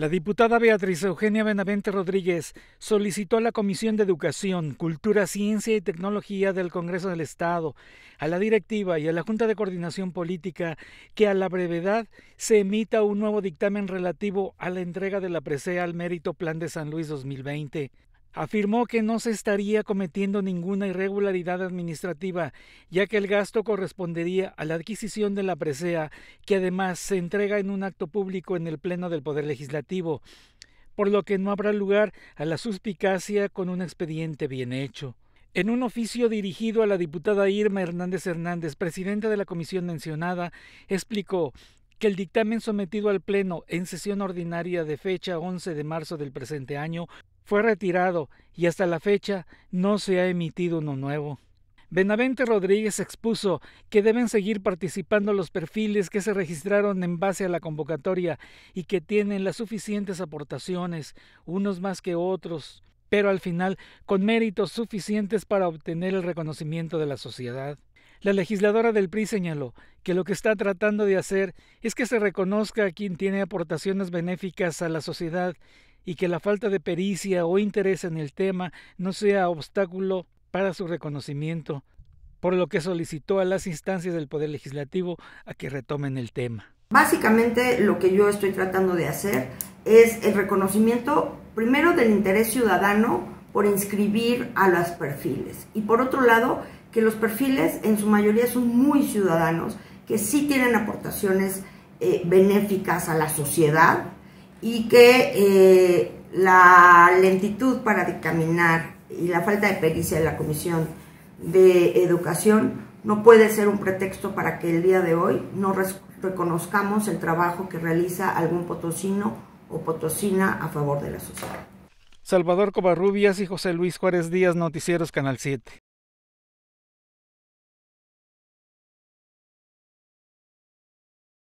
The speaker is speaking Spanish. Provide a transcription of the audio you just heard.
La diputada Beatriz Eugenia Benavente Rodríguez solicitó a la Comisión de Educación, Cultura, Ciencia y Tecnología del Congreso del Estado, a la directiva y a la Junta de Coordinación Política que a la brevedad se emita un nuevo dictamen relativo a la entrega de la presea al mérito Plan de San Luis 2020. Afirmó que no se estaría cometiendo ninguna irregularidad administrativa, ya que el gasto correspondería a la adquisición de la presea, que además se entrega en un acto público en el Pleno del Poder Legislativo, por lo que no habrá lugar a la suspicacia con un expediente bien hecho. En un oficio dirigido a la diputada Irma Hernández Hernández, presidenta de la comisión mencionada, explicó que el dictamen sometido al Pleno en sesión ordinaria de fecha 11 de marzo del presente año fue retirado y hasta la fecha no se ha emitido uno nuevo. Benavente Rodríguez expuso que deben seguir participando los perfiles que se registraron en base a la convocatoria y que tienen las suficientes aportaciones, unos más que otros, pero al final con méritos suficientes para obtener el reconocimiento de la sociedad. La legisladora del PRI señaló que lo que está tratando de hacer es que se reconozca a quien tiene aportaciones benéficas a la sociedad y que la falta de pericia o interés en el tema no sea obstáculo para su reconocimiento, por lo que solicitó a las instancias del Poder Legislativo a que retomen el tema. Básicamente lo que yo estoy tratando de hacer es el reconocimiento primero del interés ciudadano por inscribir a los perfiles y por otro lado que los perfiles en su mayoría son muy ciudadanos que sí tienen aportaciones eh, benéficas a la sociedad y que eh, la lentitud para dictaminar y la falta de pericia de la Comisión de Educación no puede ser un pretexto para que el día de hoy no reconozcamos el trabajo que realiza algún potosino o potosina a favor de la sociedad. Salvador Covarrubias y José Luis Juárez Díaz, Noticieros Canal 7.